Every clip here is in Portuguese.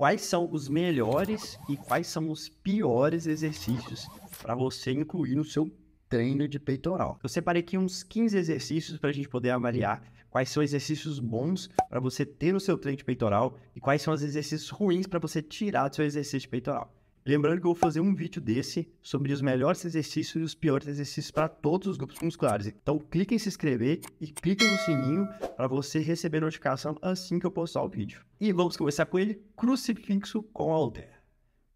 quais são os melhores e quais são os piores exercícios para você incluir no seu treino de peitoral. Eu separei aqui uns 15 exercícios para a gente poder avaliar quais são exercícios bons para você ter no seu treino de peitoral e quais são os exercícios ruins para você tirar do seu exercício de peitoral. Lembrando que eu vou fazer um vídeo desse sobre os melhores exercícios e os piores exercícios para todos os grupos musculares. Então clique em se inscrever e clique no sininho para você receber notificação assim que eu postar o vídeo. E vamos começar com ele, crucifixo com halter.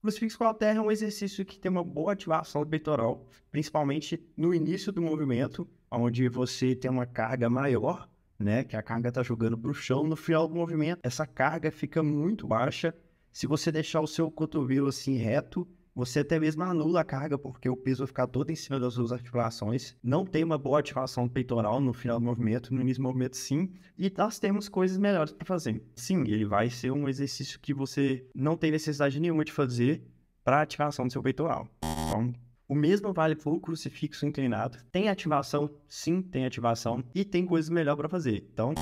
Crucifixo com halter é um exercício que tem uma boa ativação do peitoral, principalmente no início do movimento, onde você tem uma carga maior né, que a carga está jogando para o chão, no final do movimento, essa carga fica muito baixa se você deixar o seu cotovelo assim reto, você até mesmo anula a carga, porque o peso vai ficar todo em cima das suas articulações. Não tem uma boa ativação peitoral no final do movimento, no início do movimento sim. E nós temos coisas melhores para fazer. Sim, ele vai ser um exercício que você não tem necessidade nenhuma de fazer para ativação do seu peitoral. Então, o mesmo vale para o crucifixo inclinado. Tem ativação? Sim, tem ativação. E tem coisas melhor para fazer. Então.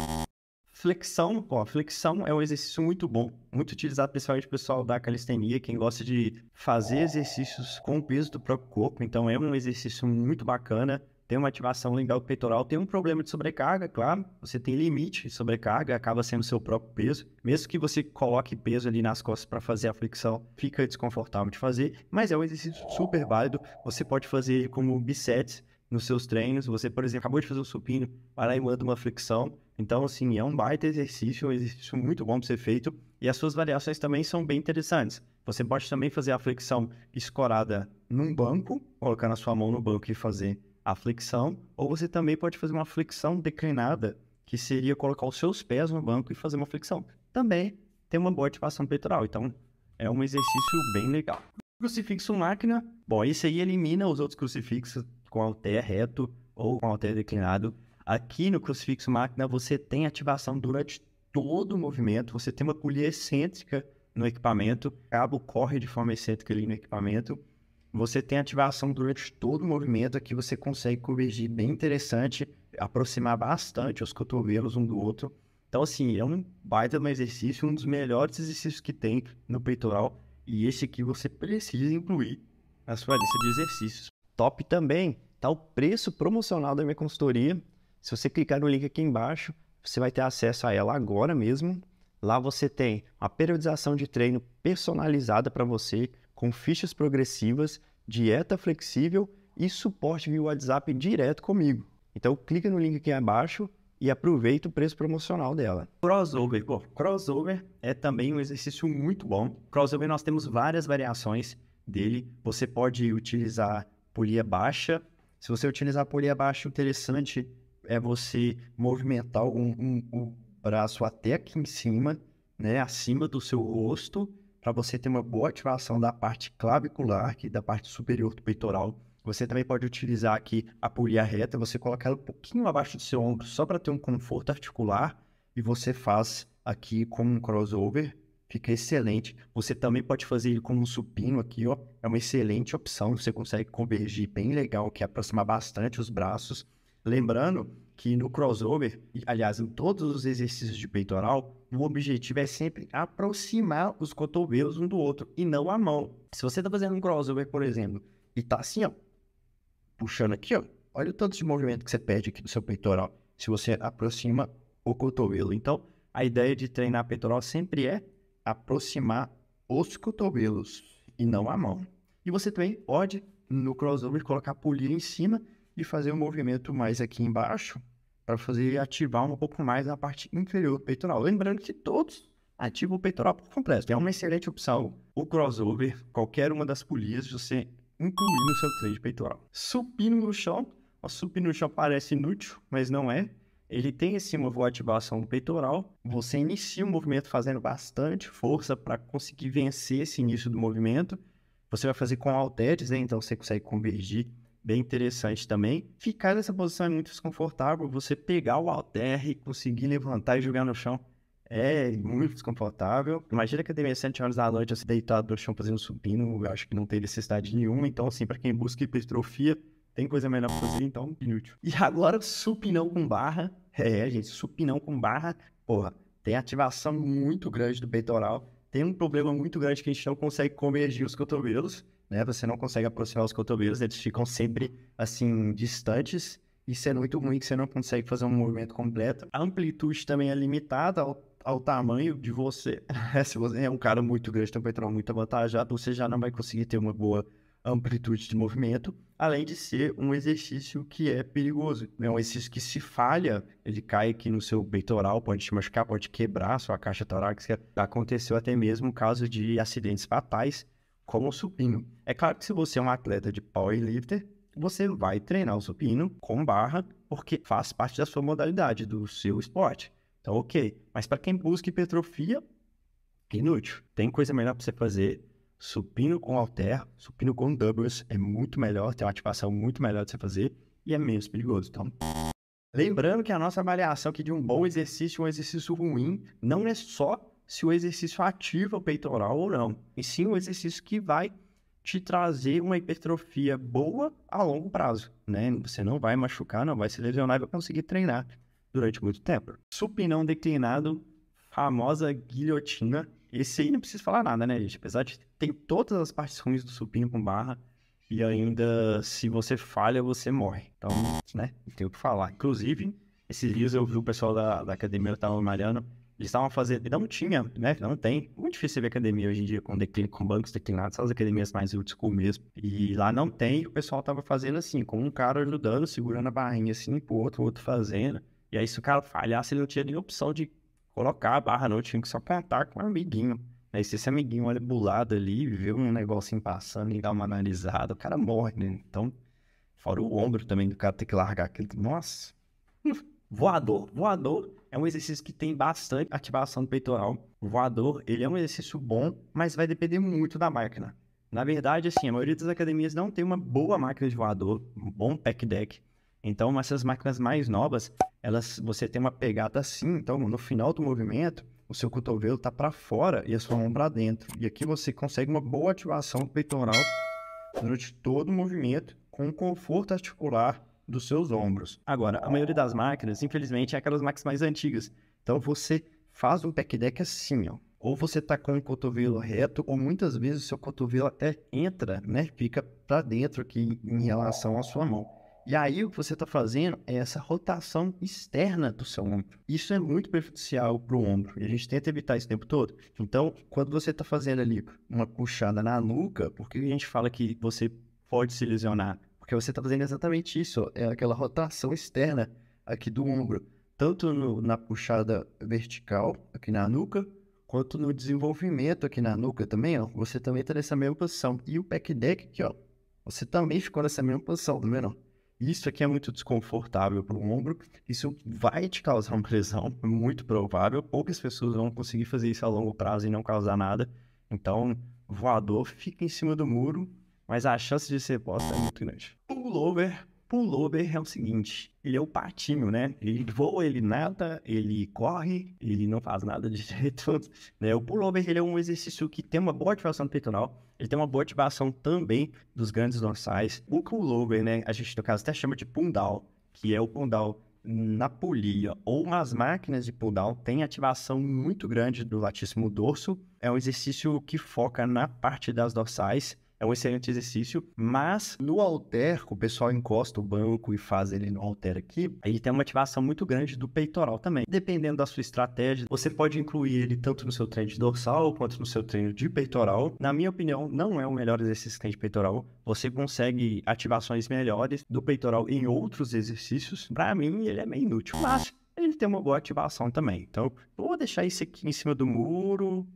Flexão, ó, flexão é um exercício muito bom, muito utilizado principalmente pessoal da calistenia, quem gosta de fazer exercícios com o peso do próprio corpo, então é um exercício muito bacana, tem uma ativação legal do peitoral, tem um problema de sobrecarga, claro, você tem limite de sobrecarga, acaba sendo seu próprio peso, mesmo que você coloque peso ali nas costas para fazer a flexão, fica desconfortável de fazer, mas é um exercício super válido, você pode fazer como bisets, nos seus treinos. Você, por exemplo, acabou de fazer um supino, vai lá e manda uma flexão. Então, assim, é um baita exercício, um exercício muito bom para ser feito. E as suas variações também são bem interessantes. Você pode também fazer a flexão escorada num banco, colocando a sua mão no banco e fazer a flexão. Ou você também pode fazer uma flexão declinada, que seria colocar os seus pés no banco e fazer uma flexão. Também tem uma boa ativação peitoral. Então, é um exercício bem legal. Crucifixo máquina. Bom, esse aí elimina os outros crucifixos com halter reto ou com halter declinado Aqui no crucifixo máquina, você tem ativação durante todo o movimento, você tem uma colher excêntrica no equipamento, o cabo corre de forma excêntrica ali no equipamento, você tem ativação durante todo o movimento, aqui você consegue corrigir bem interessante, aproximar bastante os cotovelos um do outro. Então, assim, é um baita um exercício, um dos melhores exercícios que tem no peitoral, e esse aqui você precisa incluir na sua lista de exercícios. Top também tá o preço promocional da minha consultoria, se você clicar no link aqui embaixo, você vai ter acesso a ela agora mesmo. Lá você tem a periodização de treino personalizada para você, com fichas progressivas, dieta flexível e suporte via WhatsApp direto comigo. Então clica no link aqui abaixo e aproveita o preço promocional dela. Crossover, pô, crossover é também um exercício muito bom. Crossover nós temos várias variações dele. Você pode utilizar polia baixa. Se você utilizar polia baixa, interessante é você movimentar um, um, o braço até aqui em cima, né, acima do seu rosto, para você ter uma boa ativação da parte clavicular, que é da parte superior do peitoral. Você também pode utilizar aqui a polia reta, você coloca ela um pouquinho abaixo do seu ombro, só para ter um conforto articular, e você faz aqui como um crossover, fica excelente. Você também pode fazer ele um supino aqui, ó, é uma excelente opção, você consegue convergir bem legal, que aproxima bastante os braços. Lembrando que no crossover, aliás, em todos os exercícios de peitoral, o objetivo é sempre aproximar os cotovelos um do outro e não a mão. Se você está fazendo um crossover, por exemplo, e está assim, ó, puxando aqui, ó, olha o tanto de movimento que você perde aqui do seu peitoral se você aproxima o cotovelo. Então, a ideia de treinar peitoral sempre é aproximar os cotovelos e não a mão. E você também pode, no crossover, colocar a polia em cima de fazer um movimento mais aqui embaixo para fazer ativar um pouco mais a parte inferior peitoral. Lembrando que todos ativam o peitoral por completo. É uma excelente opção o crossover, qualquer uma das polias, você incluir no seu trade peitoral. Supino no chão. O supino no chão parece inútil, mas não é. Ele tem esse movimento ativação do peitoral. Você inicia o movimento fazendo bastante força para conseguir vencer esse início do movimento. Você vai fazer com halteres, né? então você consegue convergir bem interessante também. Ficar nessa posição é muito desconfortável. Você pegar o halter conseguir levantar e jogar no chão é muito desconfortável. Imagina que a academia 7 horas da noite, assim, deitado no chão fazendo supino. Eu acho que não tem necessidade nenhuma. Então, assim, para quem busca hipertrofia, tem coisa melhor pra fazer, então inútil. E agora, supinão com barra. É, gente, supinão com barra, porra, tem ativação muito grande do peitoral. Tem um problema muito grande que a gente não consegue convergir os cotovelos né? Você não consegue aproximar os cotovelos, eles ficam sempre assim distantes. Isso é muito ruim que você não consegue fazer um movimento completo. A amplitude também é limitada ao, ao tamanho de você. Né, se você é um cara muito grande, tem um peitoral muito avantajado, você já não vai conseguir ter uma boa amplitude de movimento, além de ser um exercício que é perigoso. É um exercício que se falha, ele cai aqui no seu peitoral, pode te machucar, pode quebrar sua caixa torácica. Aconteceu até mesmo um caso de acidentes fatais como o supino. É claro que se você é um atleta de powerlifter, você vai treinar o supino com barra, porque faz parte da sua modalidade, do seu esporte. Então, ok. Mas para quem busca hipertrofia, inútil. Tem coisa melhor para você fazer. Supino com halter, supino com doubles é muito melhor, tem uma ativação muito melhor de você fazer e é menos perigoso. Então, lembrando que a nossa avaliação aqui de um bom exercício, um exercício ruim, não é só se o exercício ativa o peitoral ou não, e sim um exercício que vai te trazer uma hipertrofia boa a longo prazo, né? Você não vai machucar, não vai se lesionar e vai conseguir treinar durante muito tempo. Supinão declinado, famosa guilhotina. Esse aí não precisa falar nada, né, gente? Apesar de ter todas as partes ruins do supino com barra, e ainda se você falha, você morre. Então, né, não tem o que falar. Inclusive, esses dias eu vi o pessoal da, da academia, eu tava malhando, eles estavam fazendo. Não tinha, né? Não tem. Muito difícil ver academia hoje em dia com, declínio, com bancos declinados, são as academias mais old school mesmo. E lá não tem, o pessoal tava fazendo assim, com um cara ajudando, segurando a barrinha assim pro outro, o outro fazendo. E aí, se o cara falhasse, ele não tinha nem opção de colocar a barra, não. Tinha que só contar com um amiguinho. Né. E se esse amiguinho olha bulado ali, vê um negocinho passando e dá uma analisada, o cara morre, né? Então, fora o ombro também do cara ter que largar aquilo. Nossa! Voador, voador. É um exercício que tem bastante ativação peitoral. O voador, ele é um exercício bom, mas vai depender muito da máquina. Na verdade, assim, a maioria das academias não tem uma boa máquina de voador, um bom pack deck. Então, essas máquinas mais novas, elas, você tem uma pegada assim, então no final do movimento, o seu cotovelo está para fora e a sua mão para dentro. E aqui você consegue uma boa ativação peitoral durante todo o movimento, com conforto articular dos seus ombros. Agora, a maioria das máquinas, infelizmente, é aquelas máquinas mais antigas. Então você faz um pack deck assim, ó. Ou você tá com o cotovelo reto, ou muitas vezes o seu cotovelo até entra, né? Fica para dentro aqui em relação à sua mão. E aí o que você está fazendo é essa rotação externa do seu ombro. Isso é muito prejudicial para o ombro e a gente tenta evitar isso o tempo todo. Então, quando você está fazendo ali uma puxada na nuca, porque a gente fala que você pode se lesionar porque você está fazendo exatamente isso, é aquela rotação externa aqui do ombro, tanto no, na puxada vertical aqui na nuca, quanto no desenvolvimento aqui na nuca também, ó, você também está nessa mesma posição. E o back deck aqui, ó, você também ficou nessa mesma posição, tá vendo? Isso aqui é muito desconfortável para o ombro, isso vai te causar uma lesão, é muito provável. Poucas pessoas vão conseguir fazer isso a longo prazo e não causar nada. Então, voador, fica em cima do muro, mas a chance de ser posta é muito grande. Pullover. Pullover é o seguinte, ele é o patinho, né? Ele voa, ele nada, ele corre, ele não faz nada de jeito. Né? O pullover ele é um exercício que tem uma boa ativação peitoral, ele tem uma boa ativação também dos grandes dorsais. O pullover, né? A gente, no caso, até chama de pundal, que é o pundal na polia ou nas máquinas de pull down tem ativação muito grande do latíssimo dorso. É um exercício que foca na parte das dorsais é um excelente exercício, mas no alter, o pessoal encosta o banco e faz ele no alter aqui, ele tem uma ativação muito grande do peitoral também. Dependendo da sua estratégia, você pode incluir ele tanto no seu treino de dorsal quanto no seu treino de peitoral. Na minha opinião, não é o melhor exercício que tem de peitoral. Você consegue ativações melhores do peitoral em outros exercícios. Para mim, ele é meio inútil, mas ele tem uma boa ativação também. Então, vou deixar isso aqui em cima do muro,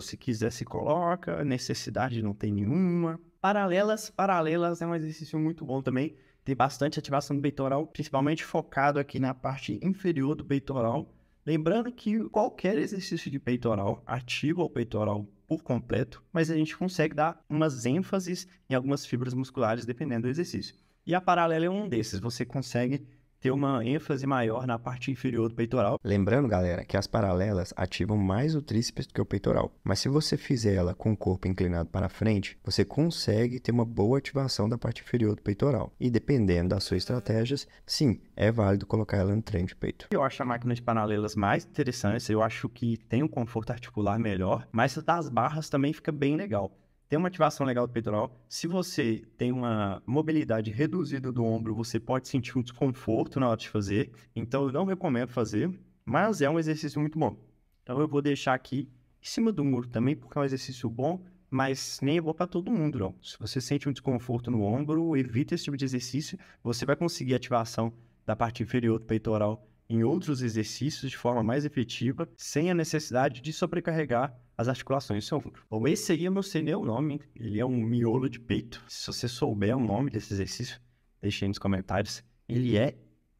se você quiser, se coloca. Necessidade não tem nenhuma. Paralelas, paralelas é um exercício muito bom também. Tem bastante ativação do peitoral, principalmente focado aqui na parte inferior do peitoral. Lembrando que qualquer exercício de peitoral ativa o peitoral por completo, mas a gente consegue dar umas ênfases em algumas fibras musculares dependendo do exercício. E a paralela é um desses, você consegue ter uma ênfase maior na parte inferior do peitoral. Lembrando, galera, que as paralelas ativam mais o tríceps do que o peitoral. Mas se você fizer ela com o corpo inclinado para frente, você consegue ter uma boa ativação da parte inferior do peitoral. E dependendo das suas estratégias, sim, é válido colocar ela no trem de peito. Eu acho a máquina de paralelas mais interessante, eu acho que tem um conforto articular melhor, mas das barras também fica bem legal tem uma ativação legal do peitoral. Se você tem uma mobilidade reduzida do ombro, você pode sentir um desconforto na hora de fazer. Então, eu não recomendo fazer, mas é um exercício muito bom. Então, eu vou deixar aqui em cima do muro também, porque é um exercício bom, mas nem é bom para todo mundo, não. Se você sente um desconforto no ombro, evita esse tipo de exercício. Você vai conseguir ativação da parte inferior do peitoral em outros exercícios de forma mais efetiva, sem a necessidade de sobrecarregar as articulações isso é um. Bom, esse seria meu seria o nome, ele é um miolo de peito. Se você souber o nome desse exercício, deixe aí nos comentários. Ele é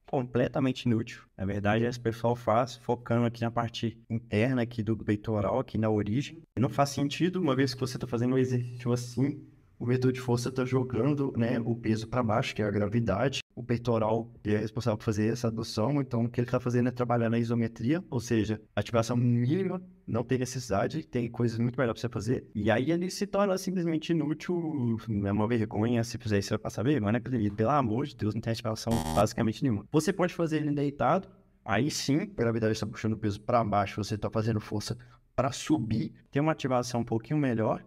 completamente inútil. Na verdade, esse pessoal faz focando aqui na parte interna aqui do peitoral, aqui na origem. não faz sentido, uma vez que você está fazendo um exercício assim, o medo de força está jogando né, o peso para baixo, que é a gravidade. O peitoral é responsável por fazer essa adução. Então, o que ele está fazendo é trabalhar na isometria, ou seja, ativação mínima, não tem necessidade, tem coisas muito melhor para você fazer. E aí ele se torna simplesmente inútil, é uma vergonha. Se fizer isso, vai passar vergonha, né? Pelo amor de Deus, não tem ativação basicamente nenhuma. Você pode fazer ele deitado, aí sim, a gravidade está puxando o peso para baixo, você está fazendo força para subir, tem uma ativação um pouquinho melhor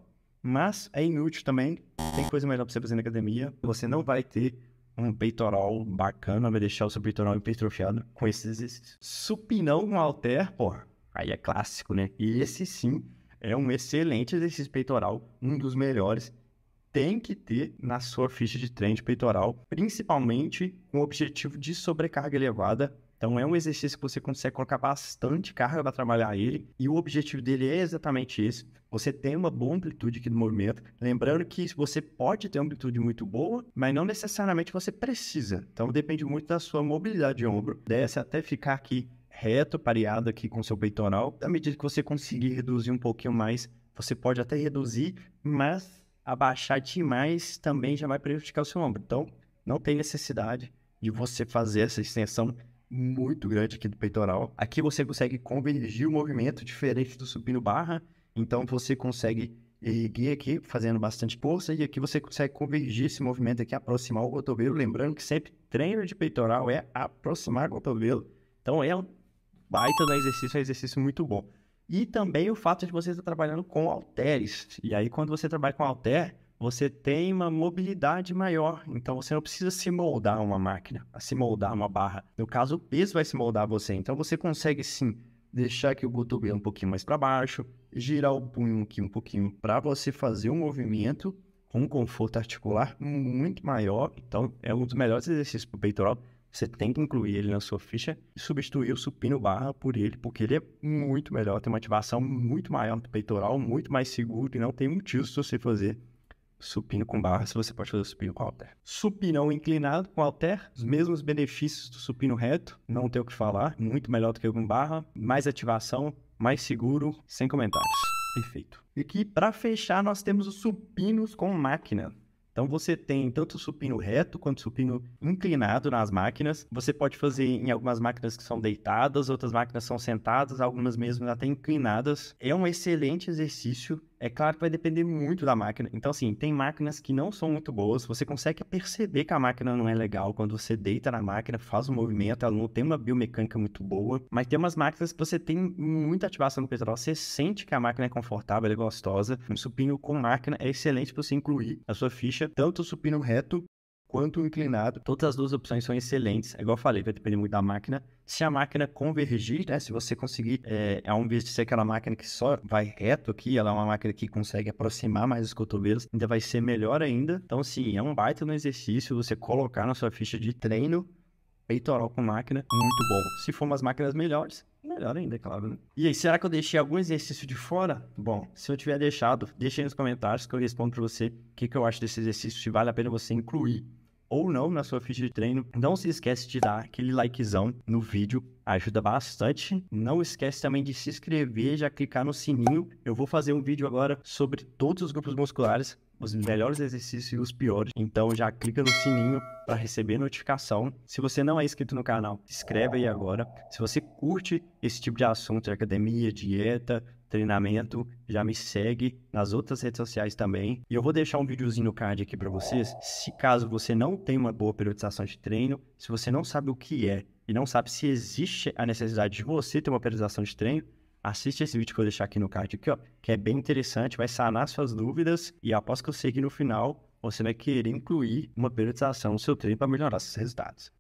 mas é inútil também. Tem coisa melhor para você fazer na academia. Você não vai ter um peitoral bacana, vai deixar o seu peitoral hipertrofiado com esses exercícios. Supinão com halter, pô, aí é clássico, né? E esse sim é um excelente exercício peitoral, um dos melhores. Tem que ter na sua ficha de treino de peitoral, principalmente com o objetivo de sobrecarga elevada. Então é um exercício que você consegue colocar bastante carga para trabalhar ele, e o objetivo dele é exatamente esse, você tem uma boa amplitude aqui do movimento. Lembrando que você pode ter uma amplitude muito boa, mas não necessariamente você precisa. Então depende muito da sua mobilidade de ombro. Desce até ficar aqui reto, pareado aqui com seu peitoral. À medida que você conseguir reduzir um pouquinho mais, você pode até reduzir, mas abaixar demais também já vai prejudicar o seu ombro. Então não tem necessidade de você fazer essa extensão muito grande aqui do peitoral. Aqui você consegue convergir o movimento diferente do supino barra, então você consegue erguer aqui, fazendo bastante força, e aqui você consegue convergir esse movimento aqui, aproximar o cotovelo. Lembrando que sempre treino de peitoral é aproximar o cotovelo. Então é um baita do exercício, é um exercício muito bom. E também o fato de você estar trabalhando com halteres. E aí, quando você trabalha com halter, você tem uma mobilidade maior. Então, você não precisa se moldar uma máquina, se moldar uma barra. No caso, o peso vai se moldar você. Então, você consegue sim deixar aqui o cotovelo um pouquinho mais para baixo, girar o punho aqui um pouquinho para você fazer um movimento com um conforto articular muito maior. Então, é um dos melhores exercícios para o peitoral. Você tem que incluir ele na sua ficha e substituir o supino barra por ele, porque ele é muito melhor, tem uma ativação muito maior do peitoral, muito mais seguro e não tem motivo se você fazer supino com barra, se você pode fazer supino com halter. Supinão inclinado com halter, os mesmos benefícios do supino reto, não tem o que falar, muito melhor do que com barra, mais ativação, mais seguro, sem comentários. Perfeito. E aqui, para fechar, nós temos os supinos com máquina. Então você tem tanto supino reto quanto supino inclinado nas máquinas. Você pode fazer em algumas máquinas que são deitadas, outras máquinas são sentadas, algumas mesmo até inclinadas. É um excelente exercício é claro que vai depender muito da máquina. Então, assim, tem máquinas que não são muito boas. Você consegue perceber que a máquina não é legal quando você deita na máquina, faz o um movimento, ela não tem uma biomecânica muito boa. Mas tem umas máquinas que você tem muita ativação no peitoral. Você sente que a máquina é confortável, é gostosa. Um supino com máquina é excelente para você incluir a sua ficha, tanto o supino reto quanto o inclinado. Todas as duas opções são excelentes. É igual eu falei, vai depender muito da máquina. Se a máquina convergir, né? Se você conseguir, é, ao é invés de ser aquela máquina que só vai reto aqui, ela é uma máquina que consegue aproximar mais os cotovelos, ainda vai ser melhor ainda. Então, sim, é um baita no exercício você colocar na sua ficha de treino peitoral com máquina, muito bom. Se for umas máquinas melhores, melhor ainda, é claro, né? E aí, será que eu deixei algum exercício de fora? Bom, se eu tiver deixado, deixe aí nos comentários que eu respondo pra você o que, que eu acho desse exercício, se vale a pena você incluir ou não na sua ficha de treino, não se esquece de dar aquele likezão no vídeo, ajuda bastante. Não esquece também de se inscrever, já clicar no sininho. Eu vou fazer um vídeo agora sobre todos os grupos musculares, os melhores exercícios e os piores. Então já clica no sininho para receber notificação. Se você não é inscrito no canal, se inscreve aí agora. Se você curte esse tipo de assunto, de academia, dieta, treinamento, já me segue nas outras redes sociais também. E eu vou deixar um videozinho no card aqui para vocês, se caso você não tem uma boa periodização de treino, se você não sabe o que é e não sabe se existe a necessidade de você ter uma periodização de treino, assiste esse vídeo que eu vou deixar aqui no card aqui, ó, que é bem interessante, vai sanar suas dúvidas e após que eu seguir no final você vai querer incluir uma periodização no seu treino para melhorar seus resultados.